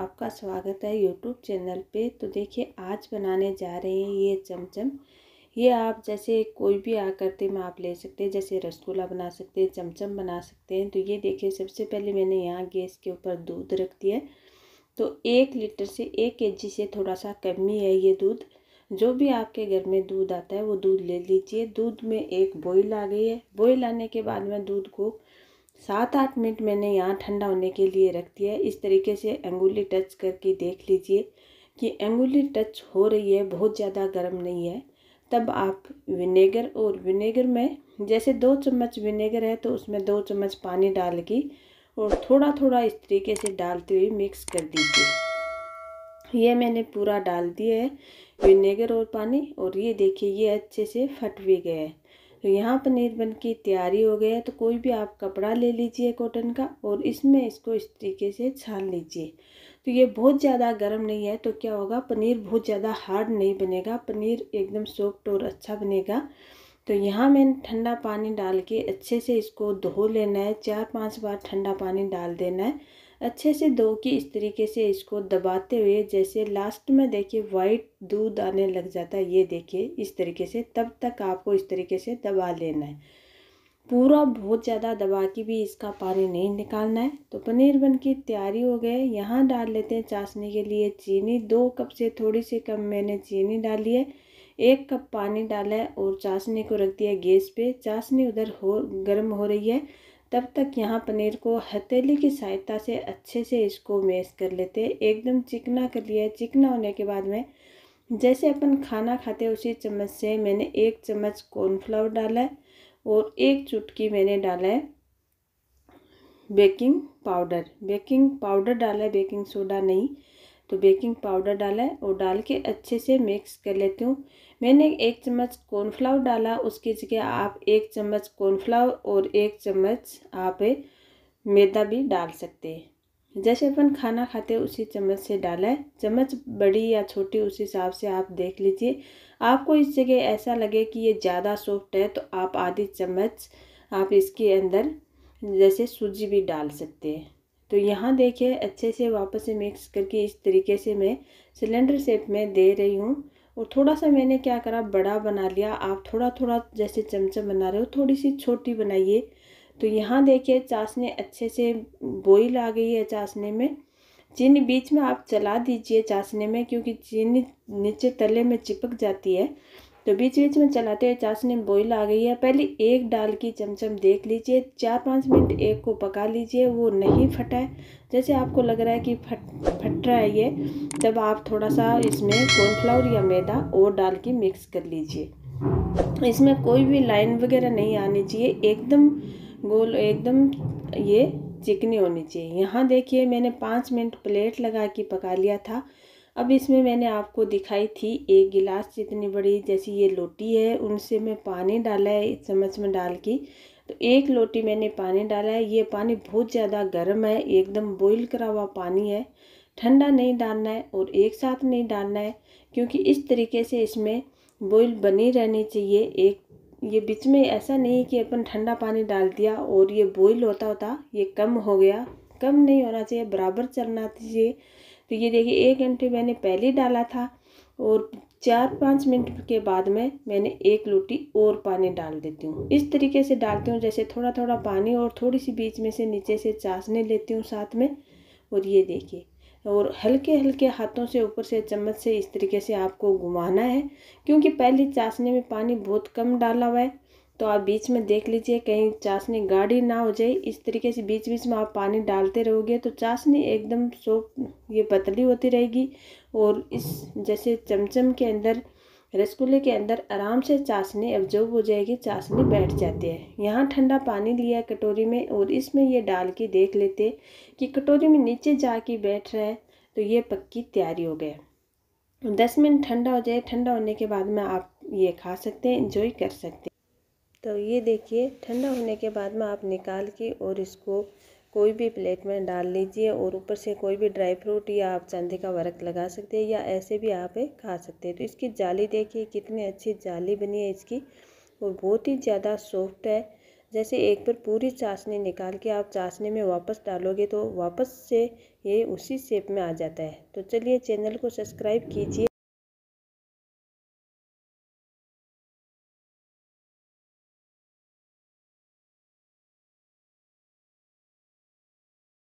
आपका स्वागत है यूट्यूब चैनल पे तो देखिए आज बनाने जा रहे हैं ये चमचम ये आप जैसे कोई भी आकृति में आप ले सकते हैं जैसे रसगुल्ला बना सकते हैं चमचम बना सकते हैं तो ये देखिए सबसे पहले मैंने यहाँ गैस के ऊपर दूध रख दिया है तो एक लीटर से एक के से थोड़ा सा कमी है ये दूध जो भी आपके घर में दूध आता है वो दूध ले लीजिए दूध में एक बॉईल आ गई है बॉईल आने के बाद में दूध को सात आठ मिनट मैंने यहाँ ठंडा होने के लिए रख दिया है इस तरीके से अंगुली टच करके देख लीजिए कि अंगुली टच हो रही है बहुत ज़्यादा गर्म नहीं है तब आप विनेगर और विनेगर में जैसे दो चम्मच विनेगर है तो उसमें दो चम्मच पानी डाल के और थोड़ा थोड़ा इस तरीके से डालते हुए मिक्स कर दीजिए ये मैंने पूरा डाल दिया है विनेगर और पानी और ये देखिए ये अच्छे से फट भी गया है तो यहाँ पनीर बन के तैयारी हो गया है तो कोई भी आप कपड़ा ले लीजिए कॉटन का और इसमें इसको इस तरीके से छान लीजिए तो ये बहुत ज़्यादा गर्म नहीं है तो क्या होगा पनीर बहुत ज़्यादा हार्ड नहीं बनेगा पनीर एकदम सॉफ्ट और अच्छा बनेगा तो यहाँ मैंने ठंडा पानी डाल के अच्छे से इसको धो लेना है चार पाँच बार ठंडा पानी डाल देना है अच्छे से दो के इस तरीके से इसको दबाते हुए जैसे लास्ट में देखिए वाइट दूध आने लग जाता है ये देखिए इस तरीके से तब तक आपको इस तरीके से दबा लेना है पूरा बहुत ज़्यादा दबा के भी इसका पानी नहीं निकालना है तो पनीर बन की तैयारी हो गए यहाँ डाल लेते हैं चाशनी के लिए चीनी दो कप से थोड़ी सी कम मैंने चीनी डाली है एक कप पानी डाला है और चाशनी को रख दिया गैस पे चाशनी उधर हो गर्म हो रही है तब तक यहाँ पनीर को हथेली की सहायता से अच्छे से इसको मैश कर लेते एकदम चिकना कर लिया चिकना होने के बाद में जैसे अपन खाना खाते उसी चम्मच से मैंने एक चम्मच कॉर्नफ्लावर डाला है और एक चुटकी मैंने डाला है बेकिंग पाउडर बेकिंग पाउडर डाला है बेकिंग सोडा नहीं तो बेकिंग पाउडर डाला है और डाल के अच्छे से मिक्स कर लेती हूँ मैंने एक चम्मच कॉर्नफ्लावर डाला उसकी जगह आप एक चम्मच कॉर्नफ्लावर और एक चम्मच आप मैदा भी डाल सकते हैं जैसे अपन खाना खाते हैं उसी चम्मच से डाला है चम्मच बड़ी या छोटी उस हिसाब से आप देख लीजिए आपको इस जगह ऐसा लगे कि ये ज़्यादा सॉफ्ट है तो आप आधी चम्मच आप इसके अंदर जैसे सूजी भी डाल सकते हैं तो यहाँ देखिए अच्छे से वापस से मिक्स करके इस तरीके से मैं सिलेंडर शेप में दे रही हूँ और थोड़ा सा मैंने क्या करा बड़ा बना लिया आप थोड़ा थोड़ा जैसे चमचा बना रहे हो थोड़ी सी छोटी बनाइए तो यहाँ देखिए चाशने अच्छे से बोइल आ गई है चाशने में चीनी बीच में आप चला दीजिए चाशने में क्योंकि चीनी नीचे तले में चिपक जाती है तो बीच बीच में चलाते हुए चाशनी में बॉइल आ गई है पहले एक डाल की चमचम देख लीजिए चार पाँच मिनट एक को पका लीजिए वो नहीं फटा है जैसे आपको लग रहा है कि फट फट रहा है ये तब आप थोड़ा सा इसमें कॉर्नफ्लावर या मैदा और डाल के मिक्स कर लीजिए इसमें कोई भी लाइन वगैरह नहीं आनी चाहिए एकदम गोल एकदम ये चिकनी होनी चाहिए यहाँ देखिए मैंने पाँच मिनट प्लेट लगा के पका लिया था अब इसमें मैंने आपको दिखाई थी एक गिलास जितनी बड़ी जैसी ये लोटी है उनसे मैं पानी डाला है चम्मच में डाल के तो एक लोटी मैंने पानी डाला है ये पानी बहुत ज़्यादा गर्म है एकदम बॉईल करा हुआ पानी है ठंडा नहीं डालना है और एक साथ नहीं डालना है क्योंकि इस तरीके से इसमें बॉईल बनी रहनी चाहिए एक ये बीच में ऐसा नहीं कि अपन ठंडा पानी डाल दिया और ये बॉईल होता होता ये कम हो गया कम नहीं होना चाहिए बराबर चलना चाहिए तो ये देखिए एक घंटे मैंने पहले डाला था और चार पाँच मिनट के बाद में मैंने एक लोटी और पानी डाल देती हूँ इस तरीके से डालती हूँ जैसे थोड़ा थोड़ा पानी और थोड़ी सी बीच में से नीचे से चासने लेती हूँ साथ में और ये देखिए और हल्के हल्के हाथों से ऊपर से चम्मच से इस तरीके से आपको घुमाना है क्योंकि पहले चासने में पानी बहुत कम डाला हुआ है तो आप बीच में देख लीजिए कहीं चाशनी गाढ़ी ना हो जाए इस तरीके से बीच बीच में आप पानी डालते रहोगे तो चाशनी एकदम सोप ये पतली होती रहेगी और इस जैसे चमचम के अंदर रसगुल्ले के अंदर आराम से चाशनी एब्जॉर्ब हो जाएगी चाशनी बैठ जाती है यहाँ ठंडा पानी लिया कटोरी में और इसमें ये डाल के देख लेते कि कटोरी में नीचे के बैठ रहा है तो ये पक्की तैयारी हो गया दस मिनट ठंडा हो जाए ठंडा होने के बाद में आप ये खा सकते हैं इंजॉय कर सकते हैं तो ये देखिए ठंडा होने के बाद में आप निकाल के और इसको कोई भी प्लेट में डाल लीजिए और ऊपर से कोई भी ड्राई फ्रूट या आप चंदे का वर्क लगा सकते हैं या ऐसे भी आप खा सकते हैं तो इसकी जाली देखिए कितनी अच्छी जाली बनी है इसकी और बहुत ही ज़्यादा सॉफ्ट है जैसे एक बार पूरी चाशनी निकाल के आप चाशनी में वापस डालोगे तो वापस से ये उसी शेप में आ जाता है तो चलिए चैनल को सब्सक्राइब कीजिए